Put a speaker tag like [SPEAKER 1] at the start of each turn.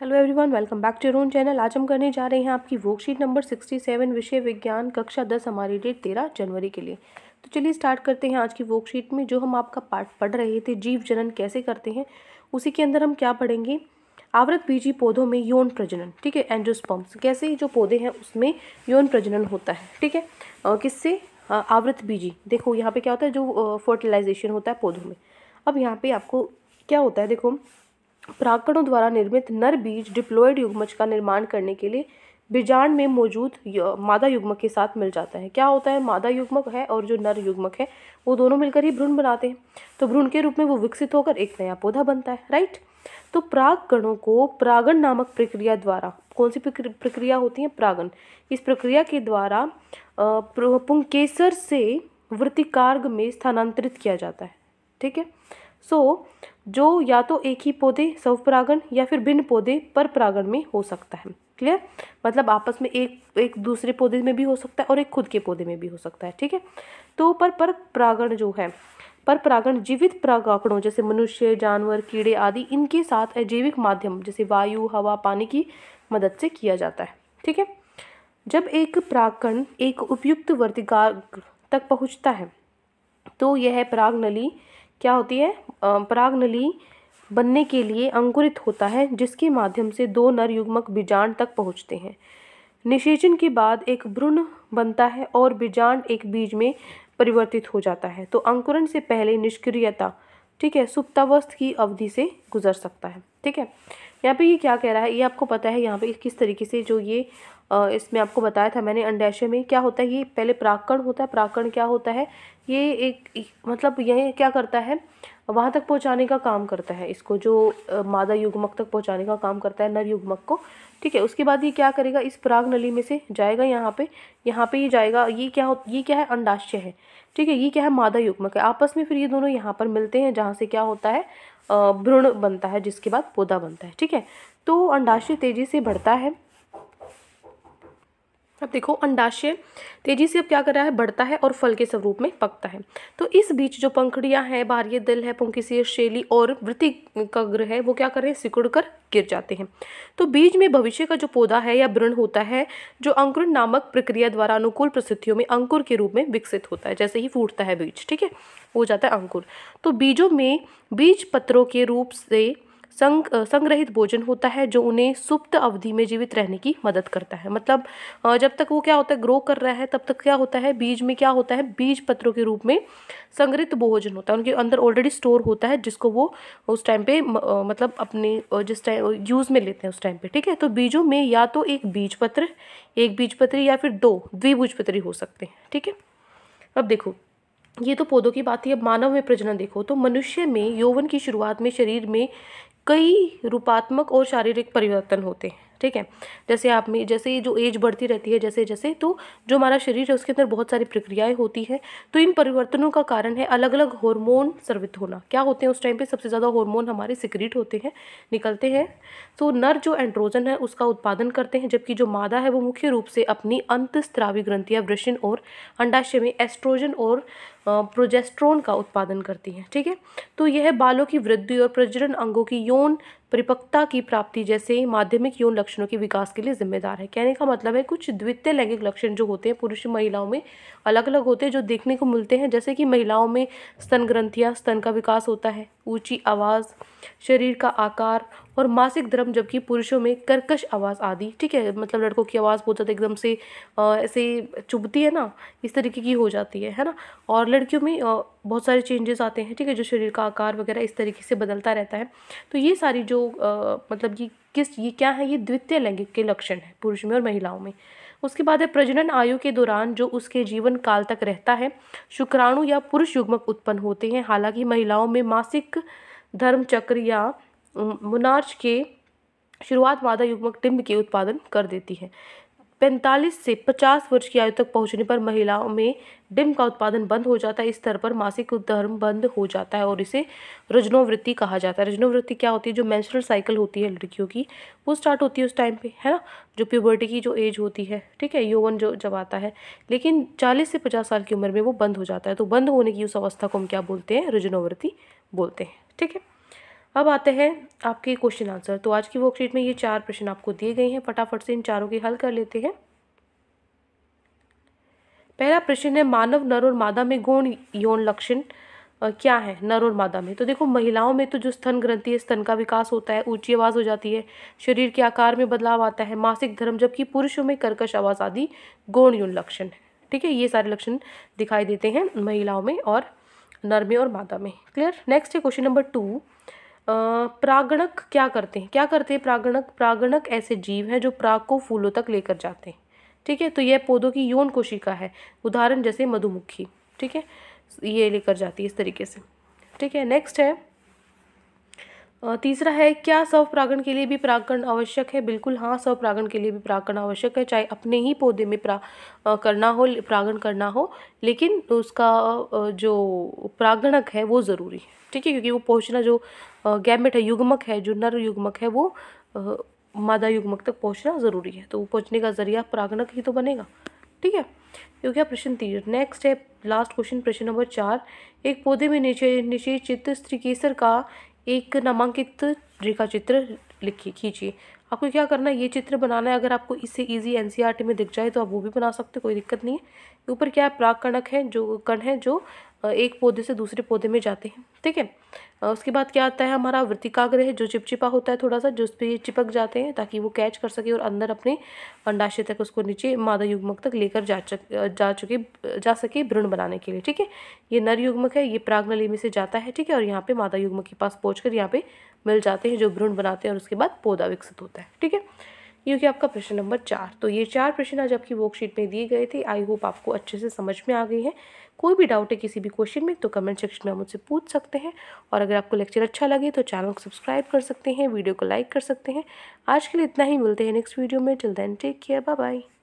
[SPEAKER 1] hello everyone welcome back to Ron channel आज हम करने जा रहे हैं आपकी वर्कशीट नंबर सिक्सटी सेवन विषय विज्ञान कक्षा दस हमारी डेट तेरह जनवरी के लिए तो चलिए स्टार्ट करते हैं आज की वर्कशीट में जो हम आपका पार्ट पढ़ रहे थे जीव जनन कैसे करते हैं उसी के अंदर हम क्या पढ़ेंगे आवृत बीजी पौधों में यौन प्रजनन ठीक है एंड्रोस्पम्स कैसे जो पौधे हैं उसमें यौन प्रजनन होता है ठीक है किससे आवृत बीजी देखो यहाँ पर क्या होता है जो फर्टिलाइजेशन होता है पौधों में अब यहाँ पर आपको क्या होता है देखो प्राकणों द्वारा निर्मित नर बीज डिप्लोइड युग्मज का निर्माण करने के लिए बीजाण में मौजूद मादा युग्मक के साथ मिल जाता है क्या होता है मादा युग्मक है और जो नर युग्मक है वो दोनों मिलकर ही भ्रूण बनाते हैं तो भ्रूण के रूप में वो विकसित होकर एक नया पौधा बनता है राइट तो प्राग कणों को प्रागण नामक प्रक्रिया द्वारा कौन सी प्रक्रिया होती है प्रागण इस प्रक्रिया के द्वारा पुंकेसर से वृत्तिकार्ग में स्थानांतरित किया जाता है ठीक है सो so, जो या तो एक ही पौधे परागण या फिर भिन्न पौधे पर परागण में हो सकता है क्लियर मतलब आपस में एक एक दूसरे पौधे में भी हो सकता है और एक खुद के पौधे में भी हो सकता है ठीक है तो पर पर परागण जो है पर परागण जीवित परागाकड़ों जैसे मनुष्य जानवर कीड़े आदि इनके साथ अजैविक माध्यम जैसे वायु हवा पानी की मदद से किया जाता है ठीक है जब एक परागण एक उपयुक्त वर्तिका तक पहुँचता है तो यह पराग नली क्या होती है पराग नली बनने के लिए अंकुरित होता है जिसके माध्यम से दो नर युग्मक बीजांड तक पहुँचते हैं निषेचन के बाद एक भ्रूण बनता है और बीजांड एक बीज में परिवर्तित हो जाता है तो अंकुरण से पहले निष्क्रियता ठीक है सुप्तावस्थ की अवधि से गुजर सकता है ठीक है यहाँ पे ये क्या कह रहा है ये आपको पता है यहाँ पे किस तरीके से जो ये इसमें आपको बताया था मैंने अंडाशय में क्या होता है ये पहले प्राकण होता है प्राकण क्या होता है ये एक मतलब यह क्या करता है वहाँ तक पहुँचाने का काम करता है इसको जो मादा युग्मक तक पहुँचाने का काम करता है नर युग्मक को ठीक है उसके बाद ये क्या करेगा इस प्राग नली में से जाएगा यहाँ पे यहाँ पे ये जाएगा ये क्या हो ये क्या है अंडाशय है ठीक है ये क्या है मादा युग्मक है आपस में फिर ये दोनों यहाँ पर मिलते हैं जहाँ से क्या होता है भ्रूण बनता है जिसके बाद पौधा बनता है ठीक है तो अंडाशय तेज़ी से बढ़ता है अब देखो अंडाशय तेजी से अब क्या कर रहा है बढ़ता है और फल के स्वरूप में पकता है तो इस बीच जो पंखड़ियाँ हैं बाह्य दल है पुंकिसीय शैली और वृत्ति का ग्रह है वो क्या कर रहे हैं सिकुड़ कर गिर जाते हैं तो बीज में भविष्य का जो पौधा है या व्रण होता है जो अंकुर नामक प्रक्रिया द्वारा अनुकूल परिस्थितियों में अंकुर के रूप में विकसित होता है जैसे ही फूटता है बीज ठीक है हो जाता है अंकुर तो बीजों में बीज पत्रों के रूप से संग संग्रहित भोजन होता है जो उन्हें सुप्त अवधि में जीवित रहने की मदद करता है मतलब जब तक वो क्या होता है ग्रो कर रहा है तब तक क्या होता है बीज में क्या होता है बीज पत्रों के रूप में संग्रहित भोजन होता है उनके अंदर ऑलरेडी स्टोर होता है जिसको वो उस टाइम पे मतलब अपने जिस टाइम यूज़ में लेते हैं उस टाइम पे ठीक है तो बीजों में या तो एक बीज पत्र एक बीज पत्री या फिर दो द्विबीजपत्री हो सकते हैं ठीक है अब देखो ये तो पौधों की बात थी अब मानव में प्रजनन देखो तो मनुष्य में यौवन की शुरुआत में शरीर में कई रूपात्मक और शारीरिक परिवर्तन होते हैं ठीक है जैसे आप में जैसे जो एज बढ़ती रहती है जैसे जैसे तो जो हमारा शरीर है उसके अंदर बहुत सारी प्रक्रियाएं होती हैं तो इन परिवर्तनों का कारण है अलग अलग हार्मोन सर्वित होना क्या होते हैं उस टाइम पे सबसे ज़्यादा हार्मोन हमारे सिक्रीट होते हैं निकलते हैं तो नर जो एंड्रोजन है उसका उत्पादन करते हैं जबकि जो मादा है वो मुख्य रूप से अपनी अंतस्त्रावी ग्रंथियाँ वृषण और अंडाशय में एस्ट्रोजन और प्रोजेस्ट्रोन का उत्पादन करती हैं ठीक है तो यह बालों की वृद्धि और प्रजनन अंगों की यौन परिपक्वता की प्राप्ति जैसे माध्यमिक यौन लक्षणों के विकास के लिए जिम्मेदार है कहने का मतलब है कुछ द्वितीय लैंगिक लक्षण जो होते हैं पुरुष महिलाओं में अलग अलग होते हैं जो देखने को मिलते हैं जैसे कि महिलाओं में स्तन ग्रंथियाँ स्तन का विकास होता है ऊंची आवाज़ शरीर का आकार और मासिक धर्म जबकि पुरुषों में कर्कश आवाज़ आदि ठीक है मतलब लड़कों की आवाज़ बहुत ज़्यादा एकदम से ऐसे चुभती है ना इस तरीके की हो जाती है है ना और लड़कियों में बहुत सारे चेंजेस आते हैं ठीक है जो शरीर का आकार वगैरह इस तरीके से बदलता रहता है तो ये सारी जो मतलब कि किस ये क्या है ये द्वितीय लैंगिक के लक्षण है पुरुष में और महिलाओं में उसके बाद है प्रजनन आयु के दौरान जो उसके जीवन काल तक रहता है शुक्राणु या पुरुष युग्मक उत्पन्न होते हैं हालांकि महिलाओं में मासिक धर्म चक्र या मुनार्च के शुरुआत मादा युग्मक टिम्ब के उत्पादन कर देती है पैंतालीस से पचास वर्ष की आयु तक पहुंचने पर महिलाओं में डिम का उत्पादन बंद हो जाता है इस स्तर पर मासिक धर्म बंद हो जाता है और इसे रजनोवृत्ति कहा जाता है रजनोवृत्ति क्या होती है जो मैंस्ट्रल साइकिल होती है लड़कियों की वो स्टार्ट होती है उस टाइम पे है ना जो प्यूबर्टी की जो एज होती है ठीक है यौवन जो जब आता है लेकिन चालीस से पचास साल की उम्र में वो बंद हो जाता है तो बंद होने की उस अवस्था को हम क्या बोलते हैं रजनोवृत्ति बोलते हैं ठीक है अब आते हैं आपके क्वेश्चन आंसर तो आज की वर्कशीट में ये चार प्रश्न आपको दिए गए हैं फटाफट से इन चारों के हल कर लेते हैं पहला प्रश्न है मानव नर और मादा में गौण यौन लक्षण क्या है नर और मादा में तो देखो महिलाओं में तो जो स्तन ग्रंथि है स्तन का विकास होता है ऊंची आवाज़ हो जाती है शरीर के आकार में बदलाव आता है मासिक धर्म जबकि पुरुषों में कर्कश आवाज़ आदि गौण यौन लक्षण है ठीक है ये सारे लक्षण दिखाई देते हैं महिलाओं में और नर में और मादा में क्लियर नेक्स्ट है क्वेश्चन नंबर टू प्रागणक क्या करते हैं क्या करते हैं प्रागणक प्रागणक ऐसे जीव हैं जो प्राग को फूलों तक लेकर जाते हैं ठीक है तो यह पौधों की यौन कोशिका है उदाहरण जैसे मधुमुखी ठीक है ये लेकर जाती है इस तरीके से ठीक है नेक्स्ट है तीसरा है क्या स्व प्रागण के लिए भी प्रागण आवश्यक है बिल्कुल हाँ स्व प्रागण के लिए भी प्रागण आवश्यक है चाहे अपने ही पौधे में प्रा करना हो प्रागण करना हो लेकिन उसका जो प्रागणक है वो ज़रूरी है ठीक है क्योंकि वो पहुँचना जो गैमेट है युग्मक है जो नर युग्मक है वो मादा युग्मक तक पहुंचना ज़रूरी है तो वो पहुंचने का जरिया परागणक ही तो बनेगा ठीक है ये प्रश्न तीन नेक्स्ट है लास्ट क्वेश्चन प्रश्न नंबर चार एक पौधे में नीचे स्त्री केसर का एक नामांकित रेखा चित्र लिखिए खींचिए आपको क्या करना है ये चित्र बनाना है अगर आपको इससे इजी एनसीईआरटी e में दिख जाए तो आप वो भी बना सकते हो कोई दिक्कत नहीं है ऊपर क्या है प्राग कणक है जो कण है जो एक पौधे से दूसरे पौधे में जाते हैं ठीक है उसके बाद क्या आता है हमारा वृतिकाग्रह जो चिपचिपा होता है थोड़ा सा जो उस पर चिपक जाते हैं ताकि वो कैच कर सके और अंदर अपने अंडाशय तक उसको नीचे मादा युग्मक तक लेकर जा चक जा चुके जा सके भ्रूण बनाने के लिए ठीक है ये नर युग्मक है ये प्रागनली में से जाता है ठीक है और यहाँ पर मादा युग्मक के पास पहुँच कर यहाँ पे मिल जाते हैं जो भ्रूण बनाते हैं और उसके बाद पौधा विकसित होता है ठीक है ये आपका प्रश्न नंबर चार तो ये चार प्रश्न आज आपकी वर्कशीट में दिए गए थे आई होप आपको अच्छे से समझ में आ गई है कोई भी डाउट है किसी भी क्वेश्चन में तो कमेंट सेक्शन में मुझसे पूछ सकते हैं और अगर आपको लेक्चर अच्छा लगे तो चैनल को सब्सक्राइब कर सकते हैं वीडियो को लाइक कर सकते हैं आज के लिए इतना ही मिलते हैं नेक्स्ट वीडियो में till then take care bye bye